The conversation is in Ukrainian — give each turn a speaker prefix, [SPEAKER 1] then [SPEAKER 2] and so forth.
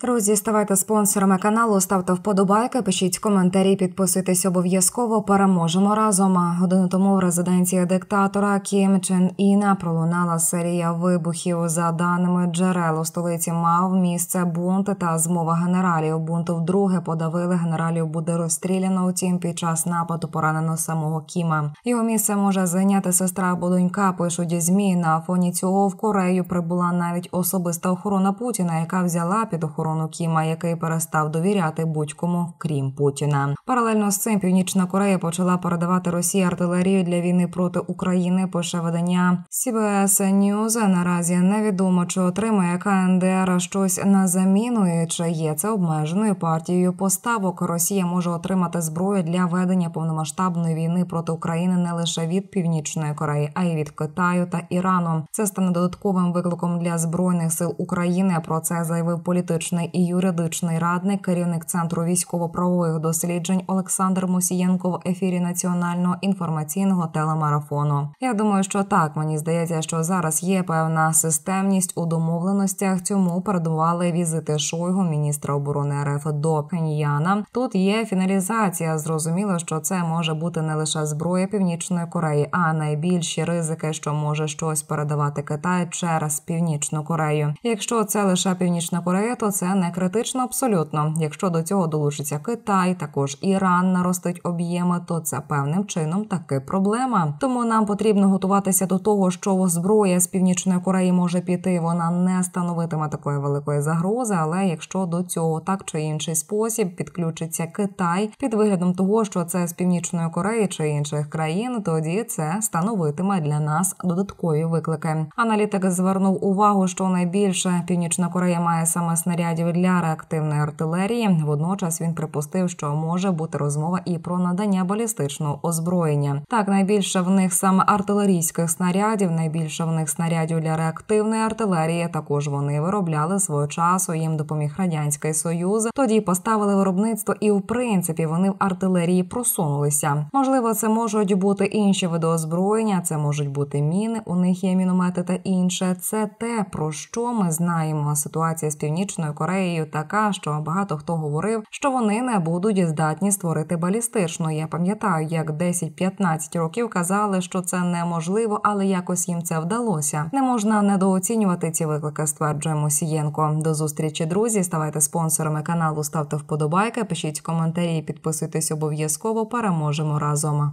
[SPEAKER 1] Друзі, ставайте спонсорами каналу, ставте вподобайки, пишіть коментарі, підписуйтесь обов'язково. Переможемо разом. Годину тому в резиденції диктатора Кім Чен Іна пролунала серія вибухів. За даними джерел у столиці мав місце бунт та змова генералів. Бунту вдруге подавили генералів. Буде розстріляно. Утім, під час нападу поранено самого Кіма. Його місце може зайняти сестра або донька. Пишуть змі на фоні цього в Корею прибула навіть особиста охорона Путіна, яка взяла під охорону охорону Кіма, який перестав довіряти будь-кому, крім Путіна. Паралельно з цим Північна Корея почала передавати Росії артилерію для війни проти України. Пише видання CBS News. Наразі невідомо чи отримає КНДР щось на заміну. і Чи є це обмеженою партією поставок? Росія може отримати зброю для ведення повномасштабної війни проти України не лише від Північної Кореї, а й від Китаю та Ірану. Це стане додатковим викликом для збройних сил України. Про це заявив політичний політичний і юридичний радник, керівник центру військово-правових досліджень Олександр Мосієнко в ефірі національного інформаційного телемарафону. Я думаю, що так мені здається, що зараз є певна системність у домовленостях. Цьому передували візити Шойгу, міністра оборони РФ до Пхеньяна. Тут є фіналізація. Зрозуміло, що це може бути не лише зброя північної Кореї, а найбільші ризики, що може щось передавати Китай через північну Корею. Якщо це лише північна Корея, то це це не критично абсолютно. Якщо до цього долучиться Китай, також Іран наростить об'єми, то це певним чином таки проблема. Тому нам потрібно готуватися до того, що зброя з північної Кореї може піти. Вона не становитиме такої великої загрози. Але якщо до цього так чи інший спосіб підключиться Китай під виглядом того, що це з північної Кореї чи інших країн, тоді це становитиме для нас додаткові виклики. Аналітик звернув увагу, що найбільше північна Корея має саме снаряд снарядів для реактивної артилерії. Водночас він припустив, що може бути розмова і про надання балістичного озброєння. Так найбільше в них саме артилерійських снарядів, найбільше в них снарядів для реактивної артилерії. Також вони виробляли свого часу. Їм допоміг радянський союз. Тоді поставили виробництво, і в принципі вони в артилерії просунулися. Можливо, це можуть бути інші види озброєння, це можуть бути міни. У них є міномети та інше. Це те про що ми знаємо. Ситуація з північною Кореєю Кореєю така, що багато хто говорив, що вони не будуть здатні створити балістичну. Я пам'ятаю, як 10-15 років казали, що це неможливо, але якось їм це вдалося. Не можна недооцінювати ці виклики. Стверджує Мусієнко. До зустрічі, друзі. Ставайте спонсорами каналу, ставте вподобайки, пишіть коментарі, підписуйтесь обов'язково. Переможемо разом.